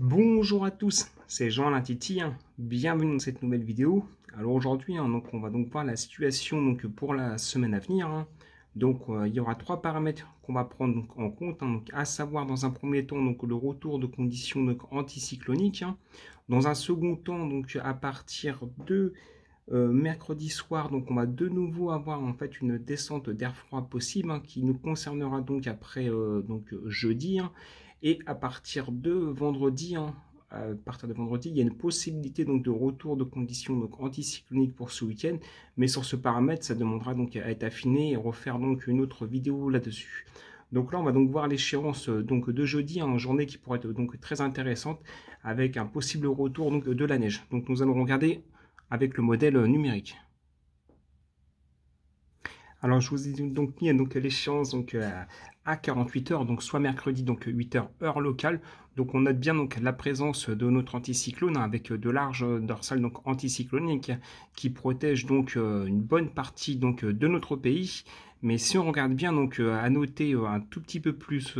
Bonjour à tous, c'est Jean Lintiti, hein. bienvenue dans cette nouvelle vidéo. Alors aujourd'hui, hein, on va donc voir la situation donc, pour la semaine à venir. Hein. Donc euh, il y aura trois paramètres qu'on va prendre en compte, à savoir dans un premier temps donc, le retour de conditions anticycloniques. Dans un second temps, donc à partir de euh, mercredi soir, donc on va de nouveau avoir en fait une descente d'air froid possible hein, qui nous concernera donc après euh, donc jeudi hein. et à partir de vendredi. Hein, à partir de vendredi, il y a une possibilité donc de retour de conditions donc anticycloniques pour ce week-end, mais sur ce paramètre, ça demandera donc à être affiné et refaire donc une autre vidéo là-dessus. Donc là, on va donc voir l'échéance euh, donc de jeudi, en journée qui pourrait être donc très intéressante avec un possible retour donc de la neige. Donc nous allons regarder avec le modèle euh, numérique. Alors, je vous ai donc mis donc, l'échéance donc, euh, à 48 heures, donc soit mercredi, donc 8 h heure locale. Donc, on note bien donc, la présence de notre anticyclone hein, avec euh, de larges dorsales donc, anticycloniques qui protègent donc euh, une bonne partie donc, de notre pays. Mais si on regarde bien, donc à noter un tout petit peu plus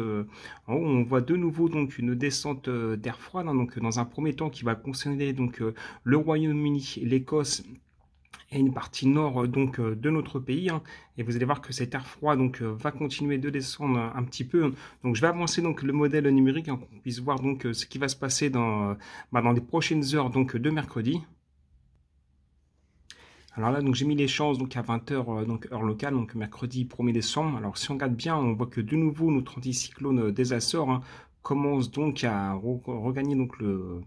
en haut, on voit de nouveau donc une descente d'air froid, hein, donc dans un premier temps qui va concerner donc le Royaume-Uni, l'Écosse et une partie nord euh, donc euh, de notre pays. Hein. et vous allez voir que cet air froid donc euh, va continuer de descendre un petit peu. Donc je vais avancer donc le modèle numérique pour hein, qu'on puisse voir donc ce qui va se passer dans, bah, dans les prochaines heures donc de mercredi. Alors là, donc j'ai mis les chances donc à 20h donc heure locale, donc mercredi 1er décembre. Alors si on regarde bien, on voit que de nouveau notre anticyclone des Açores hein, commence donc à regagner donc le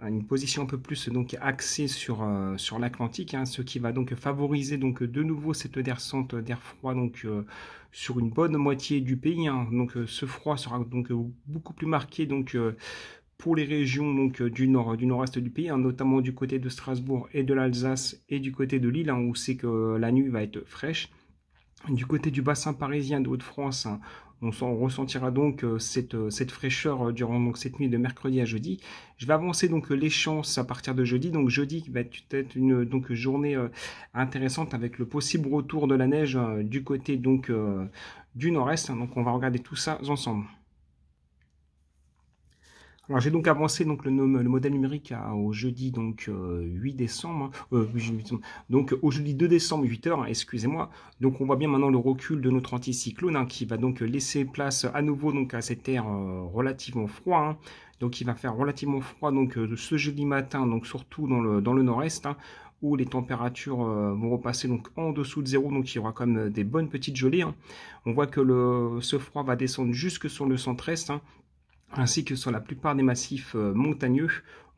une position un peu plus donc axée sur, euh, sur l'Atlantique, hein, ce qui va donc favoriser donc de nouveau cette descente d'air euh, froid donc euh, sur une bonne moitié du pays. Hein. Donc ce froid sera donc beaucoup plus marqué donc pour les régions donc du nord du nord-est du pays, hein, notamment du côté de Strasbourg et de l'Alsace et du côté de Lille où c'est que la nuit va être fraîche. Du côté du bassin parisien de Haute-France, on, ressentira donc euh, euh, cette, fraîcheur euh, durant cette nuit de mercredi à jeudi. Je vais avancer donc les chances à partir de jeudi. Donc jeudi va être une donc, journée intéressante avec le possible retour de la neige du côté donc du nord-est. Hein, donc on va regarder tout ça ensemble. Alors j'ai donc avancé donc le, modèle numérique au jeudi donc 8 euh, décembre, hein. euh, donc au jeudi 2 décembre 8 h excusez-moi. Donc on voit bien maintenant le recul de notre anticyclone hein, qui va donc laisser place à nouveau donc à cet air euh, relativement froid. Hein. Donc il va faire relativement froid donc ce jeudi matin donc surtout dans le nord-est. où les températures vont repasser donc en dessous de zéro, donc il y aura quand même des bonnes petites gelées. On voit que le, ce froid va descendre jusque sur le centre-est, ainsi que sur la plupart des massifs euh, montagneux.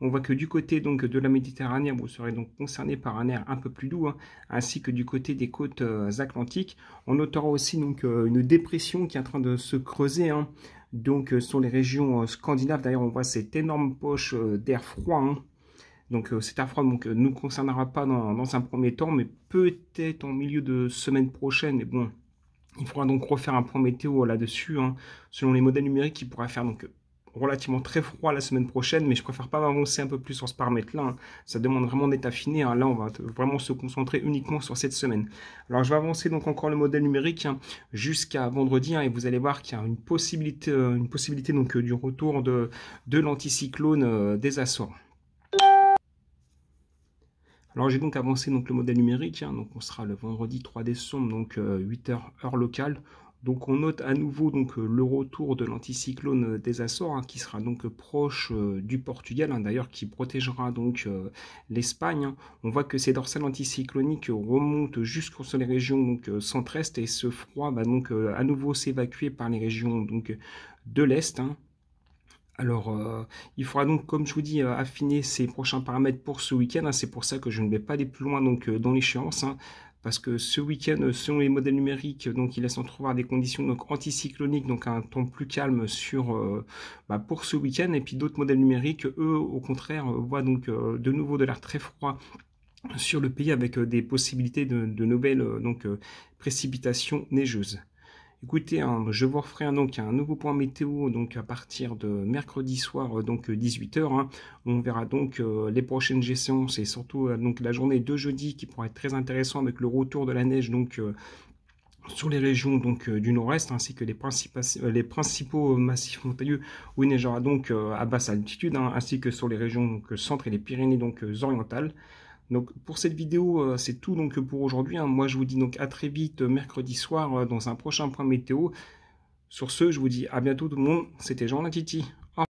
On voit que du côté donc de la Méditerranée, vous serez donc concerné par un air un peu plus doux, hein, ainsi que du côté des côtes euh, atlantiques. On notera aussi donc euh, une dépression qui est en train de se creuser. Hein. donc sur les régions scandinaves, d'ailleurs on voit cette énorme poche d'air froid. Hein. Donc cet air froid ne nous concernera pas dans, un premier temps, mais peut-être en milieu de semaine prochaine. bon, il faudra donc refaire un point météo là-dessus, selon les modèles numériques qui pourraient faire donc relativement très froid la semaine prochaine, mais je préfère pas m'avancer un peu plus sur ce paramètre-là. Hein. Ça demande vraiment d'être affiné. Hein. Là, on va vraiment se concentrer uniquement sur cette semaine. Alors, je vais avancer donc encore le modèle numérique hein, jusqu'à vendredi, et vous allez voir qu'il y a une possibilité, euh, une possibilité donc euh, du retour de, l'anticyclone euh, des Açores. Alors j'ai donc avancé donc, le modèle numérique, donc on sera le vendredi 3 décembre, donc 8h heure locale. Donc on note à nouveau donc euh, le retour de l'anticyclone euh, des Açores hein, qui sera donc euh, proche du Portugal, hein, d'ailleurs qui protégera donc l'Espagne. Hein. On voit que ces dorsales anticycloniques remontent jusqu'aux régions donc centre-est et ce froid va donc à nouveau s'évacuer par les régions donc de l'est. Alors, il faudra donc, comme je vous dis, affiner ces prochains paramètres pour ce week-end. C'est pour ça que je ne vais pas aller plus loin donc, dans l'échéance parce que ce week-end, selon les modèles numériques, donc il laisse entrevoir des conditions donc anticycloniques, donc un temps plus calme sur euh, bah, pour ce week-end, et puis d'autres modèles numériques, eux, au contraire, euh, voient donc euh, de nouveau de l'air très froid sur le pays avec des possibilités de, nouvelles donc précipitations neigeuses. Écoutez, hein, je vous referai donc un nouveau point météo donc à partir de mercredi soir euh, donc 18h. Euh, hein. On verra donc euh, les prochaines gestions et surtout donc la journée de jeudi qui pourra être très intéressant avec le retour de la neige donc sur les régions donc du nord-est ainsi que les, principaux, les principaux massifs montagneux où il neigera donc à basse altitude hein, ainsi que sur les régions donc, centre et les Pyrénées donc orientales. Donc pour cette vidéo, euh, c'est tout donc pour aujourd'hui. Hein. Moi, je vous dis donc à très vite euh, mercredi soir euh, dans un prochain point météo. Sur ce, je vous dis à bientôt tout le monde. C'était Jean Latiti.